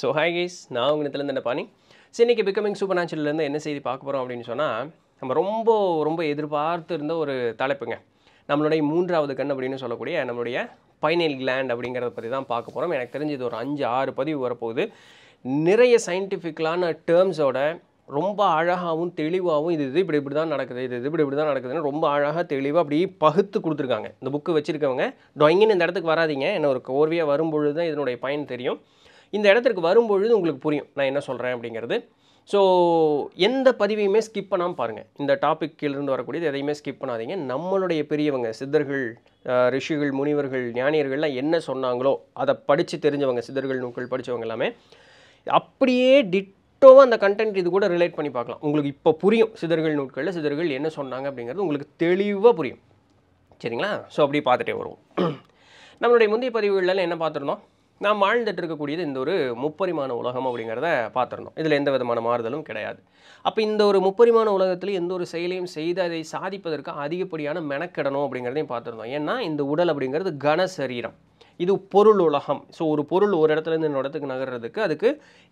so hi guys நான் உங்கள் இடத்துல இருந்த பாணி சரி இன்றைக்கி பிகமிங் சூப்பர் நேச்சுரலேருந்து என்ன செய்தி பார்க்க போகிறோம் அப்படின்னு சொன்னால் நம்ம ரொம்ப ரொம்ப எதிர்பார்த்து இருந்த ஒரு தலைப்புங்க நம்மளுடைய மூன்றாவது கண் அப்படின்னு சொல்லக்கூடிய நம்மளுடைய பைனல் கிளாண்ட் அப்படிங்கிறத பற்றி தான் பார்க்க போகிறோம் எனக்கு தெரிஞ்சு இது ஒரு அஞ்சு ஆறு பதிவு வரப்போகுது நிறைய சயின்டிஃபிக்கலான டேர்ம்ஸோட ரொம்ப அழகாகவும் தெளிவாகவும் இது இது இப்படி இப்படி தான் நடக்குது இது இது இப்படி இப்படி தான் நடக்குதுன்னு ரொம்ப அழகாக தெளிவாக அப்படி பகுத்து கொடுத்துருக்காங்க இந்த புக்கு வச்சுருக்கவங்க டொயங்கின்னு இந்த இடத்துக்கு வராதிங்க என்ன ஒரு கோர்வையாக வரும்பொழுது தான் இதனுடைய பயன் தெரியும் இந்த இடத்திற்கு வரும்பொழுது உங்களுக்கு புரியும் நான் என்ன சொல்கிறேன் அப்படிங்கிறது ஸோ எந்த பதிவையுமே ஸ்கிப் பண்ணாமல் பாருங்கள் இந்த டாப்பிக்கிலிருந்து வரக்கூடியது எதையுமே ஸ்கிப் பண்ணாதீங்க நம்மளுடைய பெரியவங்க சித்தர்கள் ரிஷிகள் முனிவர்கள் ஞானியர்கள்லாம் என்ன சொன்னாங்களோ அதை படித்து தெரிஞ்சவங்க சித்தர்கள் நூல்கள் படித்தவங்க எல்லாமே அப்படியே டிட்டோவாக அந்த கண்டென்ட் இது கூட ரிலேட் பண்ணி பார்க்கலாம் உங்களுக்கு இப்போ புரியும் சிதர்கள் நூட்களில் சிதர்கள் என்ன சொன்னாங்க அப்படிங்கிறது உங்களுக்கு தெளிவாக புரியும் சரிங்களா ஸோ அப்படியே பார்த்துட்டே வருவோம் நம்மளுடைய முந்தைய பதிவுகளில் என்ன பார்த்துருந்தோம் நாம் வாழ்ந்துட்டு இருக்கக்கூடியது இந்த ஒரு முப்பரிமாண உலகம் அப்படிங்கிறத பார்த்துருந்தோம் இதில் எந்த விதமான மாறுதலும் கிடையாது அப்போ இந்த ஒரு முப்பரிமாண உலகத்தில் எந்த ஒரு செயலையும் செய்து அதை சாதிப்பதற்கு அதிகப்படியான மெனக்கிடணும் அப்படிங்கிறதையும் பார்த்துருந்தோம் ஏன்னா இந்த உடல் அப்படிங்கிறது கன சரீரம் இது பொருள் உலகம் ஸோ ஒரு பொருள் ஒரு இடத்துலேருந்து இன்னொரு இடத்துக்கு நகர்றதுக்கு அதுக்கு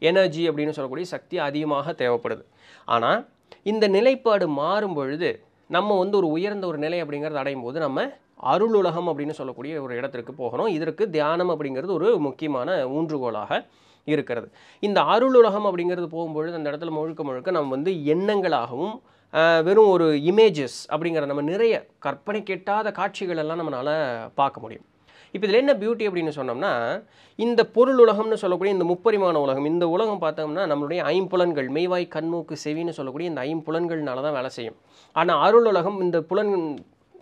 எனர்ஜி அப்படின்னு சொல்லக்கூடிய சக்தி அதிகமாக தேவைப்படுது ஆனால் இந்த நிலைப்பாடு மாறும் பொழுது நம்ம வந்து ஒரு உயர்ந்த ஒரு நிலை அப்படிங்கிறது அடையும் போது நம்ம அருள் உலகம் அப்படின்னு சொல்லக்கூடிய ஒரு இடத்திற்கு போகணும் இதற்கு தியானம் அப்படிங்கிறது ஒரு முக்கியமான ஊன்றுகோலாக இருக்கிறது இந்த அருள் உலகம் அப்படிங்கிறது போகும்பொழுது அந்த இடத்துல முழுக்க முழுக்க நம்ம வந்து எண்ணங்களாகவும் வெறும் ஒரு இமேஜஸ் அப்படிங்கிற நம்ம நிறைய கற்பனை கெட்டாத காட்சிகள் எல்லாம் நம்மளால் பார்க்க முடியும் இப்போ இதில் என்ன பியூட்டி அப்படின்னு சொன்னோம்னா இந்த பொருள் உலகம்னு சொல்லக்கூடிய இந்த முப்பரிமாண உலகம் இந்த உலகம் பார்த்தோம்னா நம்மளுடைய ஐம்புலன்கள் மெய்வாய் கண்மூக்கு செவின்னு சொல்லக்கூடிய இந்த ஐம்புலன்கள்னால தான் வேலை செய்யும் ஆனால் அருள் உலகம் இந்த புலன்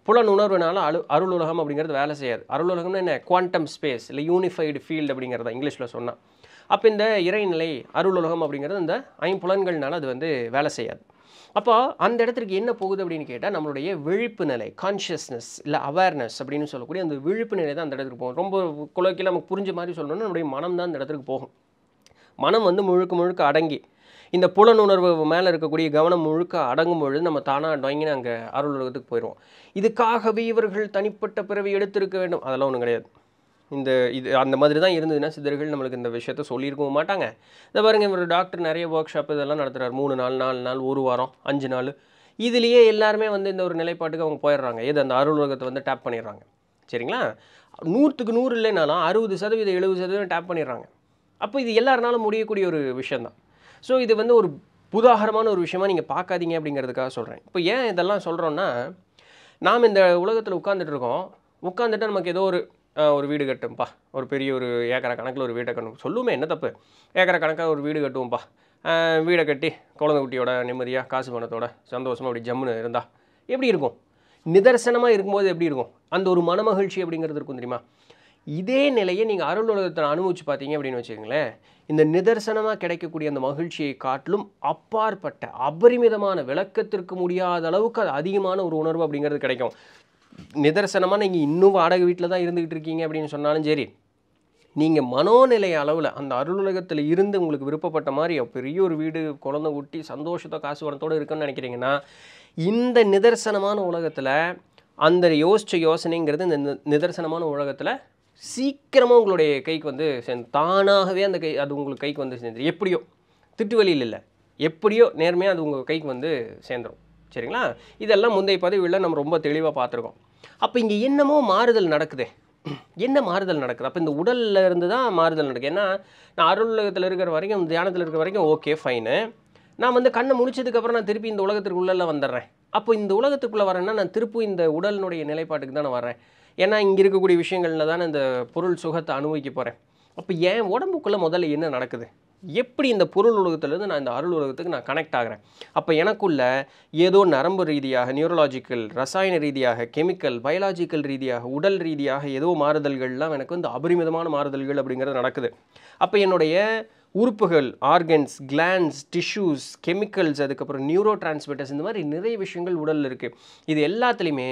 புலனுணர்வுனால அழு அருள் உலகம் அப்படிங்கிறது வேலை செய்யாது அருள் உலகம்னு என்ன குவாண்டம் ஸ்பேஸ் இல்லை யூனிஃபைடு ஃபீல்டு அப்படிங்கிறத இங்கிலீஷில் சொன்னால் அப்போ இந்த இறைநிலை அருள் உலகம் அப்படிங்கிறது இந்த ஐம்புலன்கள்னால அது வந்து வேலை செய்யாது அப்போ அந்த இடத்துக்கு என்ன போகுது அப்படின்னு கேட்டால் நம்மளுடைய விழிப்பு நிலை கான்ஷியஸ்னஸ் இல்லை அவேர்னஸ் அப்படின்னு சொல்லக்கூடிய அந்த விழிப்பு நிலை தான் அந்த இடத்துக்கு போகும் ரொம்ப குலோக்கியில் நமக்கு புரிஞ்ச மாதிரி சொல்லணும்னா நம்முடைய மனம் தான் அந்த இடத்துக்கு போகும் மனம் வந்து முழுக்க முழுக்க அடங்கி இந்த புலனுணர்வு மேலே இருக்கக்கூடிய கவனம் முழுக்க அடங்கும் பொழுது நம்ம தானாக டொங்கின்னு அங்கே அருளுலகத்துக்கு போயிடுவோம் இதுக்காகவே இவர்கள் தனிப்பட்ட பிறவி எடுத்திருக்க வேண்டும் அதெல்லாம் ஒன்றும் கிடையாது இந்த இது அந்த மாதிரி தான் இருந்ததுன்னா சித்தர்கள் நம்மளுக்கு இந்த விஷயத்த சொல்லியிருக்கவும் மாட்டாங்க இந்த பாருங்கள் இவர் டாக்டர் நிறைய ஒர்க் ஷாப் இதெல்லாம் நடத்துகிறார் மூணு நாள் நாலு நாள் ஒரு வாரம் அஞ்சு நாள் இதுலேயே எல்லாருமே வந்து இந்த ஒரு நிலைப்பாட்டுக்கு அவங்க போயிடுறாங்க எது அந்த அருள்வலகத்தை வந்து டேப் பண்ணிடுறாங்க சரிங்களா நூற்றுக்கு நூறு இல்லைனாலும் அறுபது சதவீதம் எழுபது சதவீதம் டேப் பண்ணிடுறாங்க அப்போ இது எல்லாருனாலும் முடியக்கூடிய ஒரு விஷயந்தான் ஸோ இது வந்து ஒரு புதாகரமான ஒரு விஷயமா நீங்கள் பார்க்காதீங்க அப்படிங்கிறதுக்காக சொல்கிறேன் இப்போ ஏன் இதெல்லாம் சொல்கிறோன்னா நாம் இந்த உலகத்தில் உட்காந்துட்டு இருக்கோம் உட்காந்துட்டு நமக்கு ஏதோ ஒரு ஒரு வீடு கட்டும்பா ஒரு பெரிய ஒரு ஏக்கரை கணக்கில் ஒரு வீட்டை கட்டணும் சொல்லுமே என்ன தப்பு ஏக்கரை கணக்காக ஒரு வீடு கட்டுவோம்ப்பா வீடை கட்டி குழந்தை குட்டியோட நிம்மதியாக காசு பணத்தோட சந்தோஷமாக அப்படி ஜம்முன்னு இருந்தால் எப்படி இருக்கும் நிதர்சனமாக இருக்கும்போது எப்படி இருக்கும் அந்த ஒரு மனமகிழ்ச்சி அப்படிங்கிறது இருக்கும் தெரியுமா இதே நிலையை நீங்கள் அருள் உலகத்தில் அனுபவிச்சு பார்த்தீங்க அப்படின்னு வச்சுக்கோங்களேன் இந்த நிதர்சனமாக கிடைக்கக்கூடிய அந்த மகிழ்ச்சியை காட்டிலும் அப்பாற்பட்ட அபரிமிதமான விளக்கத்திற்கு முடியாத அளவுக்கு அது அதிகமான ஒரு உணர்வு அப்படிங்கிறது கிடைக்கும் நிதர்சனமாக நீங்கள் இன்னும் வாடகை வீட்டில் தான் இருந்துக்கிட்டு இருக்கீங்க அப்படின்னு சொன்னாலும் சரி நீங்கள் மனோநிலை அளவில் அந்த அருளுலகத்தில் இருந்து உங்களுக்கு விருப்பப்பட்ட மாதிரி பெரிய ஒரு வீடு குழந்தை ஊட்டி சந்தோஷத்தை காசு வரத்தோடு இருக்குன்னு நினைக்கிறீங்கன்னா இந்த நிதர்சனமான உலகத்தில் அந்த யோசித்த யோசனைங்கிறது இந்த நிதர்சனமான உலகத்தில் சீக்கிரமாக உங்களுடைய கைக்கு வந்து சேர்ந்து தானாகவே அந்த கை அது உங்களுக்கு கைக்கு வந்து சேர்ந்துடும் எப்படியோ திட்டு வழியில் இல்லை எப்படியோ நேர்மையாக அது உங்கள் கைக்கு வந்து சேர்ந்துடும் சரிங்களா இதெல்லாம் முந்தைய பதவியில் நம்ம ரொம்ப தெளிவாக பார்த்துருக்கோம் அப்போ இங்கே என்னமோ மாறுதல் நடக்குது என்ன மாறுதல் நடக்குது அப்போ இந்த உடலில் இருந்து தான் மாறுதல் நடக்குது ஏன்னா நான் அருளகத்தில் இருக்கிற வரைக்கும் தியானத்தில் இருக்கிற வரைக்கும் ஓகே ஃபைனு நான் வந்து கண்ணை முடிச்சதுக்கப்புறம் நான் திருப்பி இந்த உலகத்திற்கு உள்ளே வந்துடுறேன் அப்போ இந்த உலகத்துக்குள்ளே வரேன்னா நான் திருப்பி இந்த உடலினுடைய நிலைப்பாட்டுக்கு தான் நான் வரேன் ஏன்னா இங்கே இருக்கக்கூடிய விஷயங்களில் தான் இந்த பொருள் சுகத்தை அனுபவிக்க போகிறேன் அப்போ என் உடம்புக்குள்ளே முதல்ல என்ன நடக்குது எப்படி இந்த பொருள் உலகத்துலேருந்து நான் இந்த அருள் உலகத்துக்கு நான் கனெக்ட் ஆகிறேன் அப்போ எனக்குள்ள ஏதோ நரம்பு ரீதியாக நியூரலாஜிக்கல் ரசாயன ரீதியாக கெமிக்கல் பயாலாஜிக்கல் ரீதியாக உடல் ரீதியாக ஏதோ மாறுதல்கள்லாம் எனக்கு வந்து அபரிமிதமான மாறுதல்கள் அப்படிங்கிறது நடக்குது அப்போ என்னுடைய உறுப்புகள் ஆர்கன்ஸ் கிளான்ஸ் டிஷ்யூஸ் கெமிக்கல்ஸ் அதுக்கப்புறம் நியூரோ டிரான்ஸ்மிட்டர்ஸ் இந்த மாதிரி நிறைய விஷயங்கள் உடலில் இருக்குது இது எல்லாத்துலேயுமே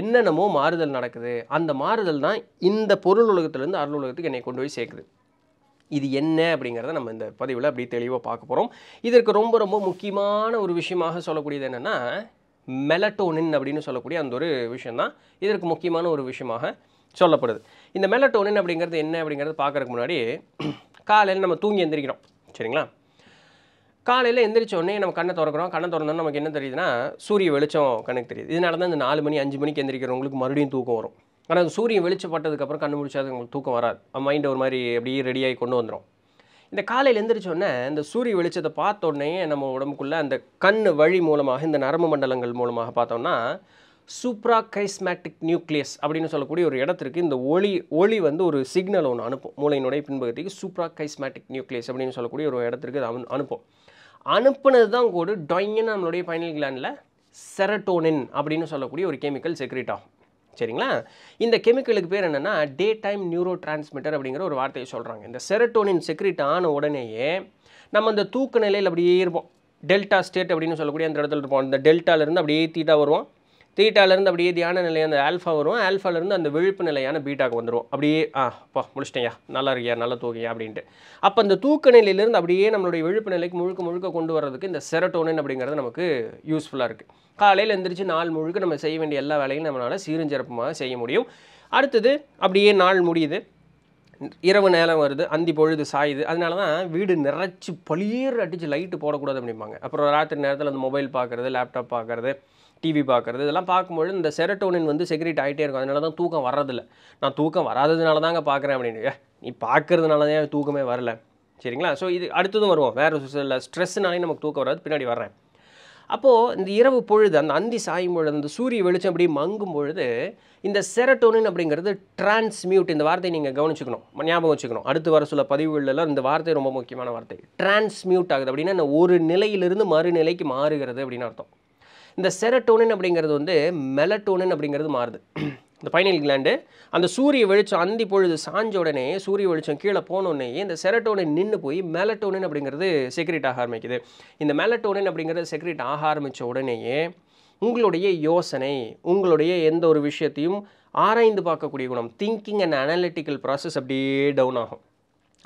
என்னென்னமோ மாறுதல் நடக்குது அந்த மாறுதல் தான் இந்த பொருள் உலகத்துலேருந்து அருள் உலகத்துக்கு என்னை கொண்டு போய் சேர்க்குது இது என்ன அப்படிங்கிறத நம்ம இந்த பதிவில் அப்படி தெளிவாக பார்க்க போகிறோம் இதற்கு ரொம்ப ரொம்ப முக்கியமான ஒரு விஷயமாக சொல்லக்கூடியது என்னென்னா மெலட்டோனின் அப்படின்னு சொல்லக்கூடிய அந்த ஒரு விஷயந்தான் இதற்கு முக்கியமான ஒரு விஷயமாக சொல்லப்படுது இந்த மெலட்டோனின் அப்படிங்கிறது என்ன அப்படிங்கிறது பார்க்குறதுக்கு முன்னாடி காலையில் நம்ம தூங்கி எந்திரிக்கிறோம் சரிங்களா காலையில் எந்திரிச்ச உடனே நம்ம கண்ணை திறக்கிறோம் கண்ணை திறந்தோம் நமக்கு என்ன தெரியுதுன்னா சூரிய வெளிச்சம் கணக்கு தெரியுது இதனால தான் இந்த நாலு மணி அஞ்சு மணிக்கு எந்திரிக்கிறவங்களுக்கு மறுபடியும் தூக்கம் வரும் ஆனால் அந்த சூரியன் வெளிச்சப்பட்டதுக்கப்புறம் கண்ணு முடிச்சாது உங்களுக்கு தூக்கம் வராது மைண்ட் ஒரு மாதிரி அப்படியே ரெடியாகி கொண்டு வந்துடும் இந்த காலையில் எந்திரிச்சோடனே இந்த சூரிய வெளிச்சத்தை பார்த்த உடனே நம்ம உடம்புக்குள்ளே அந்த கண் வழி மூலமாக இந்த நரம்பு மண்டலங்கள் மூலமாக பார்த்தோம்னா சூப்ரா கைஸ்மேட்டிக் நியூக்ளியஸ் அப்படின்னு சொல்லக்கூடிய ஒரு இடத்திற்கு இந்த ஒளி ஒளி வந்து ஒரு சிக்னல் ஒன்று அனுப்பும் மூளையினுடைய பின்பகுதிக்கு சூப்ரா கைஸ்மேட்டிக் நியூக்ளியஸ் அப்படின்னு சொல்லக்கூடிய ஒரு இடத்திற்கு அவன் அனுப்பும் அனுப்புனது தான் கூட டொய்ங்கன்னு நம்மளுடைய பைனல் கிளாண்டில் செரட்டோனின் அப்படின்னு சொல்லக்கூடிய ஒரு கெமிக்கல் செக்ரிட் ஆகும் சரிங்களா இந்த கெமிக்கலுக்கு பேர் என்னென்னா டே டைம் நியூரோ டிரான்ஸ்மிட்டர் அப்படிங்கிற ஒரு வார்த்தையை சொல்கிறாங்க இந்த செரட்டோனின் செக்ரிட் ஆன உடனேயே நம்ம அந்த தூக்க நிலையில் அப்படியே இருப்போம் டெல்டா ஸ்டேட் அப்படின்னு சொல்லக்கூடிய அந்த இடத்துல இருப்போம் அந்த டெல்டாலேருந்து அப்படியே தீட்டாக வருவோம் தீட்டாலேருந்து அப்படியே தியான நிலை அந்த ஆல்ஃபா வரும் ஆல்ஃபாலேருந்து அந்த விழுப்பு நிலையான பீட்டாக்கு வந்துடும் அப்படியே ஆ அப்பா முடிச்சிட்டேயா நல்லா இருக்கியா நல்லா தூக்கியா அப்படின்ட்டு அப்போ அந்த தூக்க நிலையிலேருந்து அப்படியே நம்மளுடைய விழுப்பு நிலைக்கு முழுக்க முழுக்க கொண்டு வர்றதுக்கு இந்த செரட்டோனின் அப்படிங்கிறது நமக்கு யூஸ்ஃபுல்லாக இருக்குது காலையில் எந்திரிச்சு நாள் முழுக்க நம்ம செய்ய வேண்டிய எல்லா வேலையும் நம்மளால் சீரஞ்சிறப்புமாக செய்ய முடியும் அடுத்தது அப்படியே நாள் முடியுது இரவு நேரம் வருது அந்தி பொழுது சாயுது அதனால தான் வீடு நிறைச்சி பளியர் அடித்து லைட்டு போடக்கூடாது அப்படிம்பாங்க அப்புறம் ராத்திரி நேரத்தில் அந்த மொபைல் பார்க்குறது லேப்டாப் பார்க்குறது டிவி பார்க்குறது இதெல்லாம் பார்க்கும்போது இந்த செரட்டோனின் வந்து செக்ரேட் ஆகிட்டே இருக்கும் அதனால தான் தூக்கம் வர்றதில்ல நான் தூக்கம் வராததுனால தாங்க பார்க்குறேன் அப்படின்னு நீ பார்க்கறதுனால தான் தூக்கமே வரல சரிங்களா ஸோ இது அடுத்ததும் வருவோம் வேறு சில ஸ்ட்ரெஸ்ஸுனாலே நமக்கு தூக்கம் வராது பின்னாடி வர்றேன் அப்போது இந்த இரவு பொழுது அந்த அந்தி சாயும் பொழுது அந்த சூரிய வெளிச்சம் அப்படி மங்கும் பொழுது இந்த செரட்டோனின் அப்படிங்கிறது டிரான்ஸ்மியூட் இந்த வார்த்தையை நீங்கள் கவனிச்சுக்கணும் ஞாபகம் வச்சுக்கணும் அடுத்து வர சில பதிவுகளெல்லாம் இந்த வார்த்தை ரொம்ப முக்கியமான வார்த்தை டிரான்ஸ்மியூட் ஆகுது அப்படின்னா ஒரு நிலையிலிருந்து மறுநிலைக்கு மாறுகிறது அப்படின்னு அர்த்தம் இந்த செரட்டோனின் அப்படிங்கிறது வந்து மெலட்டோனின் அப்படிங்கிறது மாறுது இந்த பைனல் கிளாண்டு அந்த சூரிய வெளிச்சம் அந்தி பொழுது சாஞ்ச உடனே சூரிய வெளிச்சம் கீழே போனோடனே இந்த செரட்டோனின் நின்று போய் மெலட்டோனின் அப்படிங்கிறது செக்ரெட் ஆக ஆரம்பிக்குது இந்த மெலட்டோனின் அப்படிங்கிறது செக்ரெட் ஆக ஆரம்பித்த உடனேயே உங்களுடைய யோசனை உங்களுடைய எந்த ஒரு விஷயத்தையும் ஆராய்ந்து பார்க்கக்கூடிய குணம் திங்கிங் அண்ட் அனாலிட்டிக்கல் ப்ராசஸ் அப்படியே டவுன் ஆகும்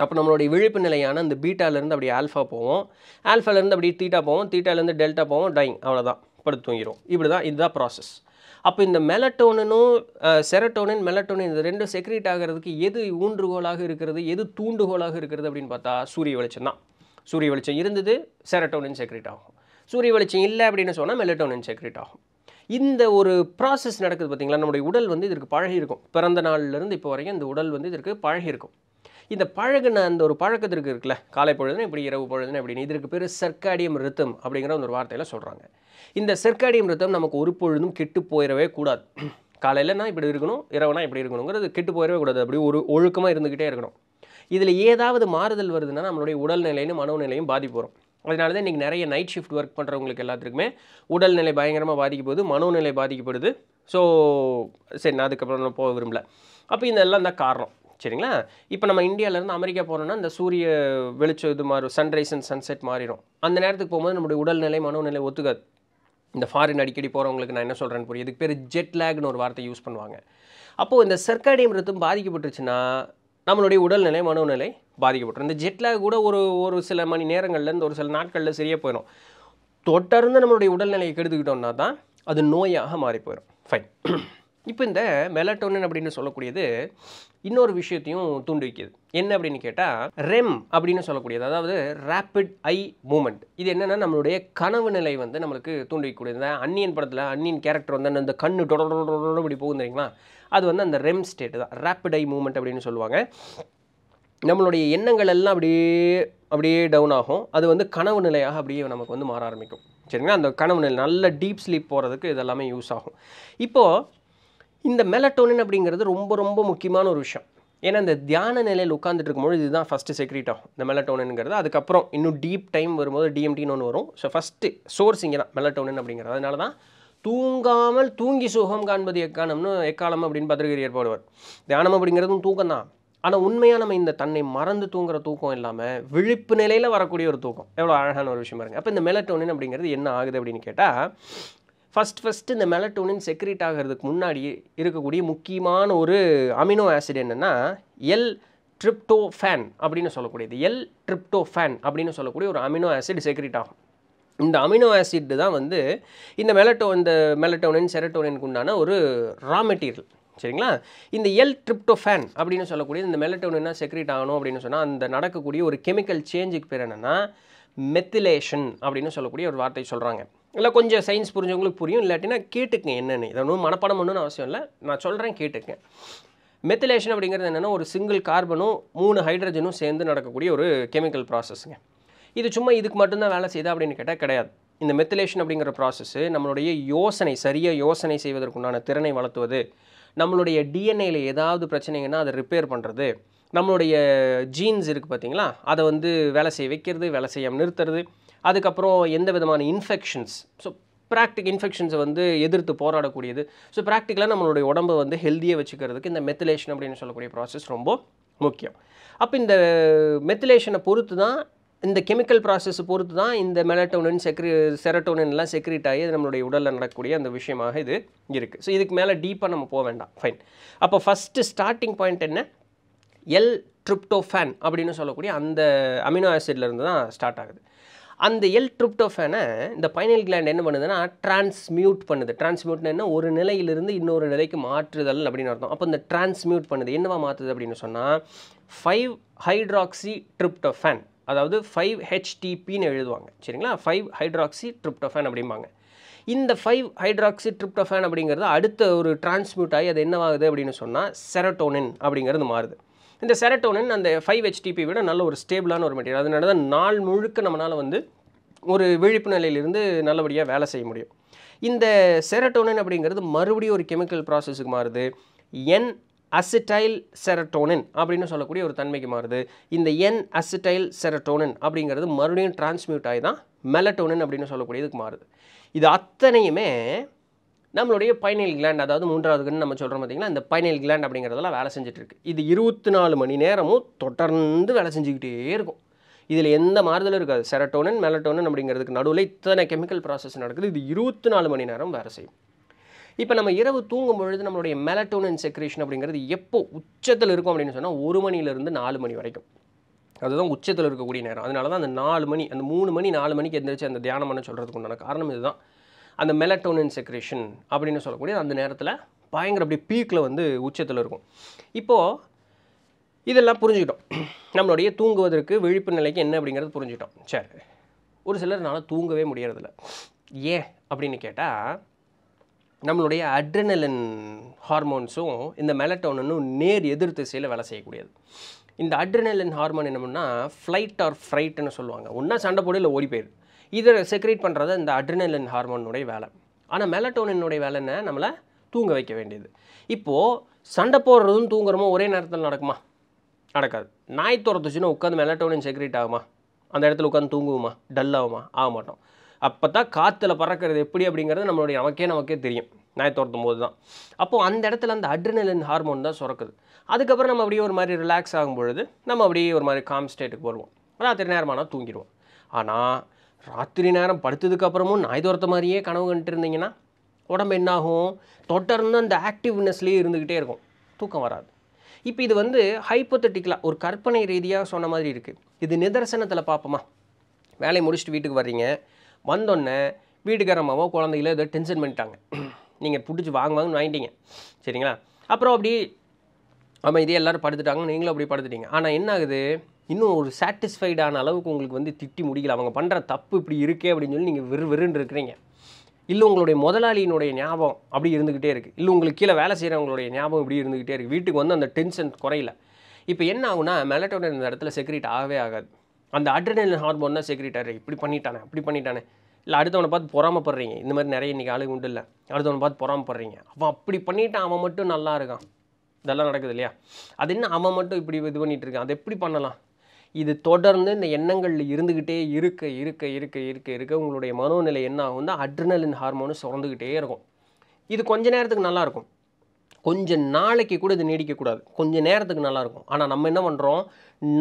அப்போ நம்மளுடைய விழிப்பு நிலையான அந்த பீட்டாலேருந்து அப்படியே ஆல்ஃபா போவோம் ஆல்ஃபாலேருந்து அப்படியே தீட்டா போவோம் தீட்டாலேருந்து டெல்டா போவோம் டைங் அவ்வளோதான் படுத்து தூங்கிடும் இப்படி தான் இதுதான் ப்ராசஸ் அப்போ இந்த மெலட்டோனும் செரட்டோனின் மெலட்டோனின் இந்த ரெண்டும் செக்ரேட் ஆகிறதுக்கு எது ஊன்றுகோலாக இருக்கிறது எது தூண்டுகோலாக இருக்கிறது அப்படின்னு பார்த்தா சூரிய வெளிச்சம் தான் சூரிய வெளிச்சம் இருந்தது செரட்டோனின் செக்ரேட் ஆகும் சூரிய வெளிச்சம் இல்லை அப்படின்னு சொன்னால் மெலட்டோனின் செக்ரேட் ஆகும் இந்த ஒரு ப்ராசஸ் நடக்குது பார்த்திங்களா நம்முடைய உடல் வந்து இதற்கு பழகி இருக்கும் பிறந்த நாள்லேருந்து இப்போ வரைக்கும் இந்த உடல் வந்து இதற்கு பழகி இருக்கும் இந்த பழகுன அந்த ஒரு பழக்கத்திற்கு இருக்குல்ல காலை பொழுதுன்னு இப்படி இரவு பொழுதுன்னு அப்படின்னு இதற்கு பேர் சர்க்காடியம் ரித்தம் அப்படிங்கிற ஒரு வார்த்தையில் சொல்கிறாங்க இந்த சர்க்காடியம் ரித்தம் நமக்கு ஒரு பொழுதும் கெட்டு போயிடவே கூடாது காலையிலனா இப்படி இருக்கணும் இரவுனா இப்படி இருக்கணுங்கிறது கெட்டு போயிடவே கூடாது அப்படி ஒரு ஒழுக்கமாக இருந்துக்கிட்டே இருக்கணும் இதில் ஏதாவது மாறுதல் வருதுன்னா நம்மளுடைய உடல்நிலையும் பாதிப்பு வரும் அதனால தான் இன்றைக்கி நிறைய நைட் ஷிஃப்ட் ஒர்க் பண்ணுறவங்களுக்கு எல்லாத்துக்குமே உடல்நிலை பயங்கரமாக பாதிக்கப்படுது மனோநிலை பாதிக்கப்படுது ஸோ சரி நான் அதுக்கப்புறம் நான் போக விரும்பல அப்போ இதெல்லாம் தான் காரணம் சரிங்களா இப்போ நம்ம இந்தியாவிலேருந்து அமெரிக்கா போகிறோம்னா அந்த சூரிய வெளிச்சம் இது மாறும் சன்ரைஸ் அண்ட் சன்செட் மாறிடும் அந்த நேரத்துக்கு போகும்போது நம்முடைய உடல்நிலை மனநிலை ஒத்துக்காது இந்த ஃபாரின் அடிக்கடி போகிறவங்களுக்கு நான் என்ன சொல்கிறேன்னு புரியும் இதுக்கு பேர் ஜெட் லேக்னு ஒரு வார்த்தை யூஸ் பண்ணுவாங்க அப்போது இந்த சர்க்காடியம் ரத்தம் பாதிக்கப்பட்டுருச்சுன்னா நம்மளுடைய உடல்நிலை மனோநிலை பாதிக்கப்பட்டுரும் இந்த ஜெட் லேக் கூட ஒரு ஒரு சில மணி நேரங்கள்லேருந்து ஒரு சில நாட்களில் சரியாக போயிடும் தொடர்ந்து நம்மளுடைய உடல்நிலையை கெடுத்துக்கிட்டோம்னா தான் அது நோயாக மாறி போயிடும் ஃபைன் இப்போ இந்த மெலட்டோனின் அப்படின்னு சொல்லக்கூடியது இன்னொரு விஷயத்தையும் வைக்கிது என்ன அப்படின்னு கேட்டால் ரெம் அப்படின்னு சொல்லக்கூடியது அதாவது ரேப்பிட் ஐ மூமெண்ட் இது என்னென்னா நம்மளுடைய கனவு நிலை வந்து நம்மளுக்கு தூண்டுவிக்கக்கூடியது வைக்கக்கூடியது அன்னியன் படத்தில் அன்னியன் கேரக்டர் வந்து அந்த கண்ணு டொடரோட இப்படி போகும் தெரியுங்களா அது வந்து அந்த ரெம் ஸ்டேட் தான் ரேப்பிட் ஐ மூமெண்ட் அப்படின்னு சொல்லுவாங்க நம்மளுடைய எண்ணங்கள் எல்லாம் அப்படியே அப்படியே டவுன் ஆகும் அது வந்து கனவு நிலையாக அப்படியே நமக்கு வந்து மாற ஆரம்பிக்கும் சரிங்களா அந்த கனவு நிலை நல்ல டீப் ஸ்லீப் போகிறதுக்கு இதெல்லாமே யூஸ் ஆகும் இப்போது இந்த மெலட்டோனின் அப்படிங்கிறது ரொம்ப ரொம்ப முக்கியமான ஒரு விஷயம் ஏன்னா இந்த தியான நிலையில் உட்காந்துட்டு இருக்கும்போது இதுதான் ஃபஸ்ட்டு செக்ரெட் ஆகும் இந்த மெலட்டோனுங்கிறது அதுக்கப்புறம் இன்னும் டீப் டைம் வரும்போது டிஎம்டின்னு ஒன்று வரும் ஸோ ஃபஸ்ட்டு சோர்ஸ் இங்கே தான் மெலட்டோனின் அப்படிங்கிறது அதனால தான் தூங்காமல் தூங்கி சுகம் காண்பது எக்காலம்னு எக்காலம் அப்படின்னு பத்திரிகை ஏற்பாடுவர் தியானம் அப்படிங்கிறதும் தூக்கம் தான் ஆனால் உண்மையாக நம்ம இந்த தன்னை மறந்து தூங்குற தூக்கம் இல்லாமல் விழிப்பு நிலையில் வரக்கூடிய ஒரு தூக்கம் எவ்வளோ அழகான ஒரு விஷயம் இருக்குது அப்போ இந்த மெலட்டோனின் அப்படிங்கிறது என்ன ஆகுது அப்படின்னு கேட்டால் ஃபஸ்ட் ஃபஸ்ட்டு இந்த மெலட்டோனின் செக்ரேட் ஆகிறதுக்கு முன்னாடி இருக்கக்கூடிய முக்கியமான ஒரு அமினோ ஆசிட் என்னென்னா எல் ட்ரிப்டோஃபேன் அப்படின்னு சொல்லக்கூடியது எல் ட்ரிப்டோஃபேன் அப்படின்னு சொல்லக்கூடிய ஒரு அமினோ ஆசிட் செக்ரேட் ஆகும் இந்த அமினோ ஆசிட் தான் வந்து இந்த மெலட்டோ இந்த மெலட்டோனின் செரட்டோனினுக்கு உண்டான ஒரு ரா மெட்டீரியல் சரிங்களா இந்த எல் ட்ரிப்டோஃபேன் அப்படின்னு சொல்லக்கூடிய இந்த மெலட்டோனின் செக்ரேட் ஆகணும் அப்படின்னு சொன்னால் அந்த நடக்கக்கூடிய ஒரு கெமிக்கல் சேஞ்சுக்கு பேர் என்னென்னா மெத்திலேஷன் அப்படின்னு சொல்லக்கூடிய ஒரு வார்த்தை சொல்கிறாங்க இல்லை கொஞ்சம் சயின்ஸ் புரிஞ்சவங்களுக்கு புரியும் இல்லாட்டினா கேட்டுக்குங்க என்னென்னு இதை ஒன்றும் மனப்படம் பண்ணணும்னு அவசியம் இல்லை நான் சொல்கிறேன் கேட்டுக்கேன் மெத்திலேஷன் அப்படிங்கிறது என்னென்னா ஒரு சிங்கிள் கார்பனும் மூணு ஹைட்ரஜனும் சேர்ந்து நடக்கக்கூடிய ஒரு கெமிக்கல் ப்ராசஸ்ங்க இது சும்மா இதுக்கு மட்டும்தான் வேலை செய்யுது அப்படின்னு கேட்டால் கிடையாது இந்த மெத்திலேஷன் அப்படிங்கிற ப்ராசஸ்ஸு நம்மளுடைய யோசனை சரியாக யோசனை செய்வதற்குண்டான திறனை வளர்த்துவது நம்மளுடைய டிஎன்ஏயில் ஏதாவது பிரச்சனைங்கன்னா அதை ரிப்பேர் பண்ணுறது நம்மளுடைய ஜீன்ஸ் இருக்குது பார்த்தீங்களா அதை வந்து வேலை செய்ய வைக்கிறது வேலை செய்யாமல் நிறுத்துறது அதுக்கப்புறம் எந்த விதமான இன்ஃபெக்ஷன்ஸ் ஸோ ப்ராக்டிக் இன்ஃபெக்ஷன்ஸை வந்து எதிர்த்து போராடக்கூடியது ஸோ ப்ராக்டிக்கலாக நம்மளுடைய உடம்பை வந்து ஹெல்த்தியாக வச்சுக்கிறதுக்கு இந்த மெத்திலேஷன் அப்படின்னு சொல்லக்கூடிய ப்ராசஸ் ரொம்ப முக்கியம் அப்போ இந்த மெத்திலேஷனை பொறுத்து தான் இந்த கெமிக்கல் ப்ராசஸ் பொறுத்து தான் இந்த மெலட்டோனின் செக்ரி செரட்டோனின்லாம் செக்ரிட் ஆகி நம்மளுடைய உடலில் நடக்கக்கூடிய அந்த விஷயமாக இது இருக்குது ஸோ இதுக்கு மேலே டீப்பாக நம்ம போக வேண்டாம் ஃபைன் அப்போ ஃபஸ்ட்டு ஸ்டார்டிங் பாயிண்ட் என்ன எல் ட்ரிப்டோஃபேன் அப்படின்னு சொல்லக்கூடிய அந்த அமினோ ஆசிட்லேருந்து தான் ஸ்டார்ட் ஆகுது அந்த எல் ட்ரிப்டோஃபேனை இந்த பைனல் கிளாண்ட் என்ன பண்ணுதுன்னா டிரான்ஸ்மியூட் பண்ணுது டிரான்ஸ்மியூட்னா என்ன ஒரு நிலையிலிருந்து இன்னொரு நிலைக்கு மாற்றுதல் அப்படின்னு அர்த்தம் அப்போ இந்த டிரான்ஸ்மியூட் பண்ணுது என்னவா மாற்றுது அப்படின்னு சொன்னால் ஃபைவ் ஹைட்ராக்சி ட்ரிப்டோஃபேன் அதாவது ஃபைவ் ஹெச்டிபின்னு எழுதுவாங்க சரிங்களா ஃபைவ் ஹைட்ராக்சி ட்ரிப்டோஃபேன் அப்படிம்பாங்க இந்த ஃபைவ் ஹைட்ராக்சி ட்ரிப்டோஃபேன் அப்படிங்கிறது அடுத்த ஒரு டிரான்ஸ்மியூட் ஆகி அது என்னவாகுது அப்படின்னு சொன்னால் செரட்டோனின் அப்படிங்கிறது மாறுது இந்த செரட்டோனின் அந்த ஃபைவ் ஹெச்டிபி விட நல்ல ஒரு ஸ்டேபிளான ஒரு மெட்டீரியல் அதனால தான் நாள் முழுக்க நம்மளால் வந்து ஒரு விழிப்பு நிலையிலிருந்து நல்லபடியாக வேலை செய்ய முடியும் இந்த செரட்டோனின் அப்படிங்கிறது மறுபடியும் ஒரு கெமிக்கல் ப்ராசஸுக்கு மாறுது என் அசிட்டைல் செரட்டோனின் அப்படின்னு சொல்லக்கூடிய ஒரு தன்மைக்கு மாறுது இந்த என் அசிட்டைல் செரட்டோனின் அப்படிங்கிறது மறுபடியும் டிரான்ஸ்மியூட் ஆகி தான் மெலட்டோனின் அப்படின்னு சொல்லக்கூடியதுக்கு மாறுது இது அத்தனையுமே நம்மளுடைய பைனல் கிளாண்ட் அதாவது மூன்றாவது கண் நம்ம சொல்கிறோம் பார்த்திங்கன்னா இந்த பைனல் கிளாண்ட் அப்படிங்கிறதெல்லாம் வேலை செஞ்சிட்ருக்கு இது இருபத்தி நாலு மணி நேரமும் தொடர்ந்து வேலை செஞ்சுக்கிட்டே இருக்கும் இதில் எந்த மாறுதலும் இருக்காது செரட்டோனன் மெலட்டோனன் அப்படிங்கிறதுக்கு நடுவில் இத்தனை கெமிக்கல் ப்ராசஸ் நடக்குது இது இருபத்தி நாலு மணி நேரம் வேலை செய்யும் இப்போ நம்ம இரவு தூங்கும் பொழுது நம்மளுடைய மெலட்டோனன் செக்ரேஷன் அப்படிங்கிறது எப்போ உச்சத்தில் இருக்கும் அப்படின்னு சொன்னால் ஒரு மணிலேருந்து நாலு மணி வரைக்கும் அதுதான் உச்சத்தில் இருக்கக்கூடிய நேரம் அதனால தான் அந்த நாலு மணி அந்த மூணு மணி நாலு மணிக்கு எந்திரிச்சு அந்த தியானம் பண்ண சொல்கிறதுக்கு உண்டான காரணம் இதுதான் அந்த மெலட்டோனின் செக்ரேஷன் அப்படின்னு சொல்லக்கூடிய அந்த நேரத்தில் பயங்கர அப்படி பீக்கில் வந்து உச்சத்தில் இருக்கும் இப்போது இதெல்லாம் புரிஞ்சுக்கிட்டோம் நம்மளுடைய தூங்குவதற்கு விழிப்பு நிலைக்கு என்ன அப்படிங்கிறது புரிஞ்சுக்கிட்டோம் சரி ஒரு சிலர்னால தூங்கவே முடியறதில்ல ஏன் அப்படின்னு கேட்டால் நம்மளுடைய அட்ரனலின் ஹார்மோன்ஸும் இந்த மெலட்டோனும் நேர் எதிர் திசையில் வேலை செய்யக்கூடியது இந்த அட்ரினலின் ஹார்மோன் என்னமுன்னா ஃப்ளைட் ஆர் ஃப்ரைட்டுன்னு சொல்லுவாங்க ஒன்றா சண்டை போடையில் ஓடி போயிடுது இதை செக்ரேட் பண்ணுறது இந்த அட்ரினலின் ஹார்மோனுடைய வேலை ஆனால் மெலட்டோனினுடைய வேலைன்னு நம்மளை தூங்க வைக்க வேண்டியது இப்போது சண்டை போடுறதும் தூங்குறமோ ஒரே நேரத்தில் நடக்குமா நடக்காது நாய் துரத்துச்சுன்னா உட்காந்து மெலட்டோனின் செக்ரேட் ஆகுமா அந்த இடத்துல உட்காந்து தூங்குவோமா டல்லாகுமா ஆக மாட்டோம் அப்போ தான் காற்றுல பறக்கிறது எப்படி அப்படிங்கிறது நம்மளுடைய நமக்கே நமக்கே தெரியும் நாய் துரத்தும் போது தான் அப்போது அந்த இடத்துல அந்த அட்ரினலின் ஹார்மோன் தான் சுரக்குது அதுக்கப்புறம் நம்ம அப்படியே ஒரு மாதிரி ரிலாக்ஸ் ஆகும் பொழுது நம்ம அப்படியே ஒரு மாதிரி காம் ஸ்டேட்டுக்கு போடுவோம் ராத்திரி நேரமானால் தூங்கிடுவோம் ஆனால் ராத்திரி நேரம் படுத்ததுக்கப்புறமும் நாய் துரத்த மாதிரியே கனவு கண்டுட்டு இருந்தீங்கன்னா உடம்பு என்னாகும் தொடர்ந்து அந்த ஆக்டிவ்னஸ்லேயே இருந்துக்கிட்டே இருக்கும் தூக்கம் வராது இப்போ இது வந்து ஹைப்போத்தட்டிக்கலாக ஒரு கற்பனை ரீதியாக சொன்ன மாதிரி இருக்குது இது நிதர்சனத்தில் பார்ப்போமா வேலையை முடிச்சுட்டு வீட்டுக்கு வர்றீங்க வந்தோடனே வீட்டுக்காரம்மாவோ குழந்தைகளோ ஏதோ டென்ஷன் பண்ணிட்டாங்க நீங்கள் பிடிச்சி வாங்க வாங்கன்னு வாங்கிட்டீங்க சரிங்களா அப்புறம் அப்படி ஆமாம் இதே எல்லோரும் படுத்துட்டாங்க நீங்களும் அப்படி படுத்துட்டீங்க ஆனால் என்ன ஆகுது இன்னும் ஒரு சாட்டிஸ்ஃபைடான அளவுக்கு உங்களுக்கு வந்து திட்டி முடியல அவங்க பண்ணுற தப்பு இப்படி இருக்கே அப்படின்னு சொல்லி நீங்கள் விறு வெறுன்னு இருக்கிறீங்க இல்லை உங்களுடைய முதலாளியினுடைய ஞாபகம் அப்படி இருந்துக்கிட்டே இருக்குது இல்லை உங்களுக்கு கீழே வேலை செய்கிறவங்களுடைய ஞாபகம் இப்படி இருந்துக்கிட்டே இருக்குது வீட்டுக்கு வந்து அந்த டென்ஷன் குறையில இப்போ என்ன ஆகுனா மெலட்டோனின் இந்த இடத்துல செக்ரேட் ஆகவே ஆகாது அந்த அட்ரினலின் ஹார்மோன் தான் செக்ரேட் ஆகிரு இப்படி பண்ணிட்டானே அப்படி பண்ணிட்டானே இல்லை அடுத்தவனை பார்த்து பொறாமப்படுறீங்க இந்த மாதிரி நிறைய இன்றைக்கி ஆளுங்க உண்டு இல்லை அடுத்தவனை பார்த்து பொறாமப்படுறீங்க அவன் அப்படி பண்ணிட்டான் அவன் மட்டும் நல்லா இருக்கான் இதெல்லாம் நடக்குது இல்லையா அது என்ன அவன் மட்டும் இப்படி இது பண்ணிகிட்டு இருக்கான் அதை எப்படி பண்ணலாம் இது தொடர்ந்து இந்த எண்ணங்கள் இருந்துக்கிட்டே இருக்க இருக்க இருக்க இருக்க இருக்க உங்களுடைய மனோநிலை என்ன ஆகும்னா அட்ரினலின் ஹார்மோனும் சுரந்துக்கிட்டே இருக்கும் இது கொஞ்சம் நேரத்துக்கு நல்லாயிருக்கும் கொஞ்சம் நாளைக்கு கூட இது நீடிக்கக்கூடாது கொஞ்சம் நேரத்துக்கு நல்லாயிருக்கும் ஆனால் நம்ம என்ன பண்ணுறோம்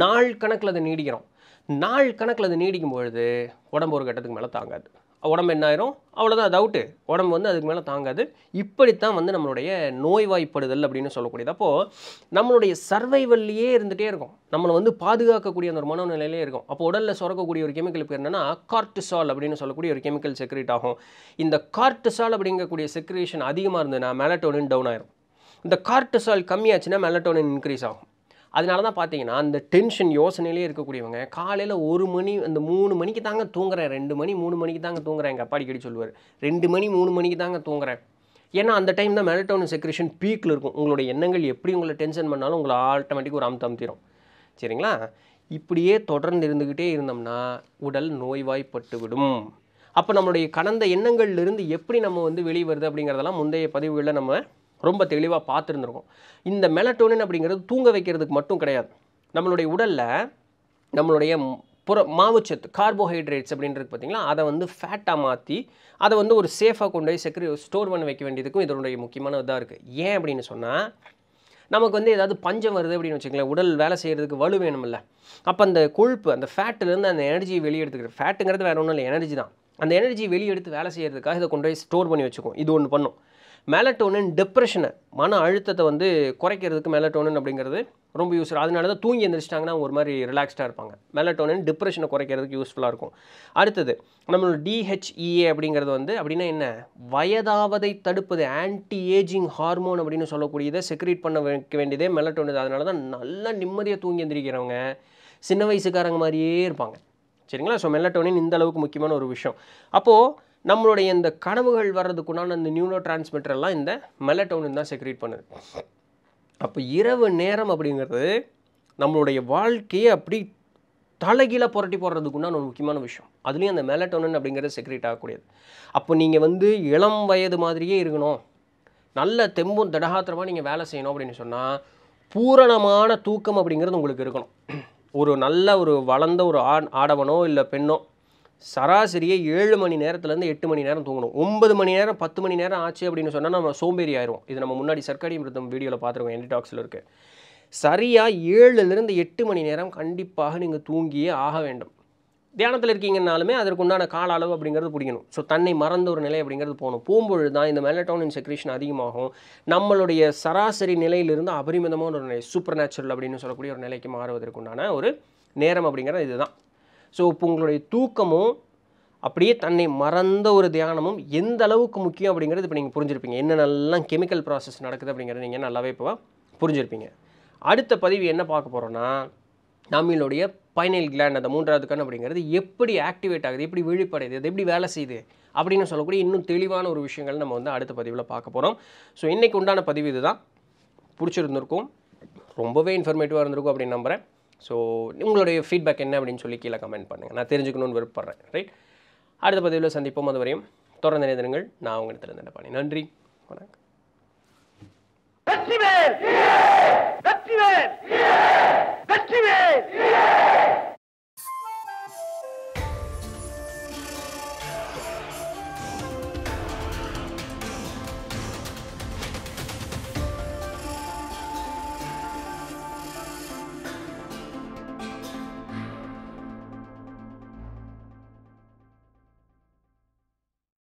நாள் கணக்கில் அதை நீடிக்கிறோம் நாள் கணக்கில் அது நீடிக்கும் பொழுது உடம்பு ஒரு கட்டத்துக்கு மேலே தாங்காது உடம்பு என்ன ஆயிரும் அவ்வளோதான் டவுட்டு உடம்பு வந்து அதுக்கு மேலே தாங்காது இப்படித்தான் வந்து நம்மளுடைய நோய்வாய்ப்படுதல் அப்படின்னு சொல்லக்கூடியது அப்போது நம்மளுடைய சர்வைவல்லையே இருந்துகிட்டே இருக்கும் நம்மளை வந்து பாதுகாக்கக்கூடிய அந்த ஒரு மனநிலையிலே இருக்கும் அப்போ உடலில் சுரக்கக்கூடிய ஒரு கெமிக்கல் பேர் என்னென்னா கார்ட்டுசால் அப்படின்னு சொல்லக்கூடிய ஒரு கெமிக்கல் செக்ரேட் ஆகும் இந்த கார்ட்டுசால் அப்படிங்கக்கூடிய செக்ரேஷன் அதிகமாக இருந்ததுன்னா மெலட்டோனின் டவுன் ஆயிரும் இந்த கார்ட்டுசால் கம்மியாச்சுன்னா மெலட்டோனின் இன்க்ரீஸ் ஆகும் அதனால தான் பார்த்தீங்கன்னா அந்த டென்ஷன் யோசனையிலே இருக்கக்கூடியவங்க காலையில் ஒரு மணி அந்த மூணு மணிக்கு தாங்க தூங்குறேன் ரெண்டு மணி மூணு மணிக்கு தாங்க தூங்குறேன் எங்கள் அப்பா அடிக்கடி சொல்லுவார் ரெண்டு மணி மூணு மணிக்கு தாங்க தூங்குறேன் ஏன்னா அந்த டைம் தான் மெலட்டோன் செக்ரேஷன் பீக்கில் இருக்கும் உங்களுடைய எண்ணங்கள் எப்படி உங்களை டென்ஷன் பண்ணாலும் உங்களை ஆட்டோமேட்டிக் ஒரு அமுத்தம் தீரும் சரிங்களா இப்படியே தொடர்ந்து இருந்துக்கிட்டே இருந்தோம்னா உடல் நோய்வாய்ப்பட்டுவிடும் அப்போ நம்மளுடைய கடந்த எண்ணங்கள்லேருந்து எப்படி நம்ம வந்து வெளியே வருது அப்படிங்கிறதெல்லாம் முந்தைய பதிவுகளில் நம்ம ரொம்ப தெளிவாக பார்த்துருந்துருக்கோம் இந்த மெலட்டோனின் அப்படிங்கிறது தூங்க வைக்கிறதுக்கு மட்டும் கிடையாது நம்மளுடைய உடலில் நம்மளுடைய புற மாவுச்சத்து கார்போஹைட்ரேட்ஸ் அப்படின்றது பார்த்திங்களா அதை வந்து ஃபேட்டாக மாற்றி அதை வந்து ஒரு சேஃபாக கொண்டு போய் செக்ரி ஸ்டோர் பண்ண வைக்க வேண்டியதுக்கும் இதனுடைய முக்கியமான இதாக இருக்குது ஏன் அப்படின்னு சொன்னால் நமக்கு வந்து ஏதாவது பஞ்சம் வருது அப்படின்னு வச்சுக்கோங்களேன் உடல் வேலை செய்கிறதுக்கு வலு வேணுமில்ல அப்போ அந்த கொழுப்பு அந்த ஃபேட்டிலேருந்து அந்த எனர்ஜி வெளியே ஃபேட்டுங்கிறது வேறு ஒன்றும் இல்லை எனர்ஜி தான் அந்த எனர்ஜி வெளியெடுத்து வேலை செய்கிறதுக்காக இதை கொண்டு போய் ஸ்டோர் பண்ணி வச்சுக்கோம் இது ஒன்று பண்ணும் மேலட்டோனின் டிப்ரெஷனை மன அழுத்தத்தை வந்து குறைக்கிறதுக்கு மேலட்டோனின் அப்படிங்கிறது ரொம்ப யூஸ்ஃபுல் அதனால தான் தூங்கி எந்திரிச்சிட்டாங்கன்னா ஒரு மாதிரி ரிலாக்ஸ்டாக இருப்பாங்க மெலட்டோனின் டிப்ரெஷனை குறைக்கிறதுக்கு யூஸ்ஃபுல்லாக இருக்கும் அடுத்தது நம்மளோட டிஹெச்இஏ e அப்படிங்கிறது வந்து அப்படின்னா என்ன வயதாவதை தடுப்பது ஆன்டி ஏஜிங் ஹார்மோன் அப்படின்னு சொல்லக்கூடியதை செக்ரீட் பண்ண வைக்க வேண்டியதே மெலட்டோனின் அதனால தான் நல்லா நிம்மதியாக தூங்கி எந்திரிக்கிறவங்க சின்ன வயசுக்காரங்க மாதிரியே இருப்பாங்க சரிங்களா ஸோ மெலட்டோனின் இந்த அளவுக்கு முக்கியமான ஒரு விஷயம் அப்போது நம்மளுடைய இந்த கனவுகள் வர்றதுக்குண்டான அந்த நியூரோ டிரான்ஸ்மிட்டரெல்லாம் இந்த மெலட்டோனின் தான் செக்ரேட் பண்ணுது அப்போ இரவு நேரம் அப்படிங்கிறது நம்மளுடைய வாழ்க்கையை அப்படி தலைகீழாக புரட்டி போடுறதுக்குண்டான ஒரு முக்கியமான விஷயம் அதுலேயும் அந்த மெலட்டோனன் அப்படிங்கிறது செக்ரீட் ஆகக்கூடியது அப்போ நீங்கள் வந்து இளம் வயது மாதிரியே இருக்கணும் நல்ல தெம்பும் தடகாத்திரமாக நீங்கள் வேலை செய்யணும் அப்படின்னு சொன்னால் பூரணமான தூக்கம் அப்படிங்கிறது உங்களுக்கு இருக்கணும் ஒரு நல்ல ஒரு வளர்ந்த ஒரு ஆண் ஆடவனோ இல்லை பெண்ணோ சராசரியே ஏழு மணி நேரத்துலேருந்து எட்டு மணி நேரம் தூங்கணும் ஒன்பது மணி நேரம் பத்து மணி நேரம் ஆச்சு அப்படின்னு சொன்னால் நம்ம சோம்பேறி ஆயிரும் இது நம்ம முன்னாடி சர்க்காரி மிருத்தம் வீடியோவில் பார்த்துருக்கோம் என்டாக்ஸில் இருக்குது சரியாக ஏழுலேருந்து எட்டு மணி நேரம் கண்டிப்பாக நீங்கள் தூங்கியே ஆக வேண்டும் தியானத்தில் இருக்கீங்கன்னாலுமே அதற்குண்டான கால அளவு அப்படிங்கிறது பிடிக்கணும் ஸோ தன்னை மறந்த ஒரு நிலை அப்படிங்கிறது போகணும் போகும்பொழுது தான் இந்த மெலட்டோனின் செக்ரேஷன் அதிகமாகும் நம்மளுடைய சராசரி நிலையிலிருந்து அபரிமிதமான ஒரு நிலை சூப்பர் நேச்சுரல் அப்படின்னு சொல்லக்கூடிய ஒரு நிலைக்கு மாறுவதற்கு உண்டான ஒரு நேரம் அப்படிங்கிறது இதுதான் ஸோ இப்போ உங்களுடைய தூக்கமும் அப்படியே தன்னை மறந்த ஒரு தியானமும் எந்த அளவுக்கு முக்கியம் அப்படிங்கிறது இப்போ நீங்கள் புரிஞ்சிருப்பீங்க என்னென்னலாம் கெமிக்கல் ப்ராசஸ் நடக்குது அப்படிங்கிறத நீங்கள் நல்லாவே இப்போ புரிஞ்சிருப்பீங்க அடுத்த பதிவு என்ன பார்க்க போகிறோன்னா நம்மளுடைய பைனல் கிளாண்ட் அந்த மூன்றாவது கண் அப்படிங்கிறது எப்படி ஆக்டிவேட் ஆகுது எப்படி விழிப்படையுது அது எப்படி வேலை செய்யுது அப்படின்னு சொல்லக்கூடிய இன்னும் தெளிவான ஒரு விஷயங்கள் நம்ம வந்து அடுத்த பதிவில் பார்க்க போகிறோம் ஸோ இன்றைக்கு உண்டான பதிவு இதுதான் பிடிச்சிருந்திருக்கும் ரொம்பவே இன்ஃபர்மேட்டிவாக இருந்திருக்கும் அப்படின்னு நம்புகிறேன் ஸோ உங்களுடைய ஃபீட்பேக் என்ன அப்படின்னு சொல்லி கீழே கமெண்ட் பண்ணுங்கள் நான் தெரிஞ்சுக்கணும்னு விருப்பப்படுறேன் ரைட் அடுத்த பதிவில் சந்திப்போம் அது வரையும் தொடர்ந்து நினைந்திருங்கள் நான் உங்கள் திறந்த பண்ணி நன்றி வணக்கம்